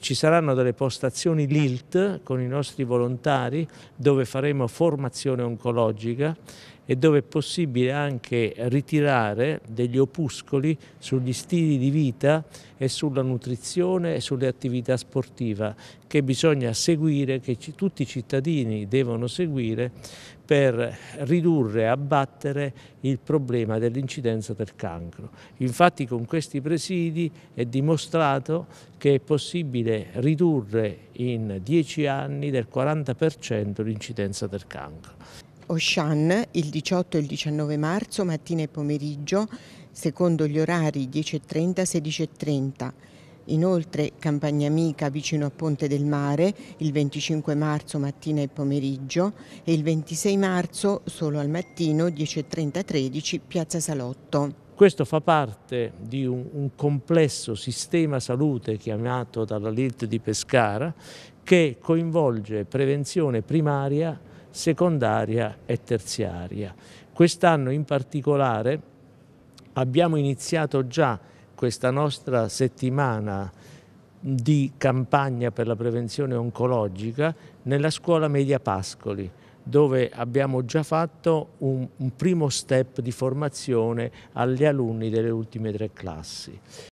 Ci saranno delle postazioni LILT con i nostri volontari dove faremo formazione oncologica e dove è possibile anche ritirare degli opuscoli sugli stili di vita e sulla nutrizione e sulle attività sportive che bisogna seguire, che tutti i cittadini devono seguire per ridurre e abbattere il problema dell'incidenza del cancro. Infatti con questi presidi è dimostrato che è possibile ridurre in 10 anni del 40% l'incidenza del cancro. Oshan il 18 e il 19 marzo mattina e pomeriggio secondo gli orari 10.30 16.30 Inoltre Campagna Amica vicino a Ponte del Mare il 25 marzo mattina e pomeriggio e il 26 marzo solo al mattino 10.30-13 Piazza Salotto. Questo fa parte di un, un, complesso sistema salute chiamato dalla LILT di Pescara che coinvolge prevenzione primaria, secondaria e terziaria. Quest'anno in particolare abbiamo iniziato già questa nostra settimana di campagna per la prevenzione oncologica nella scuola media Pascoli dove abbiamo già fatto un, un primo step di formazione agli alunni delle ultime tre classi.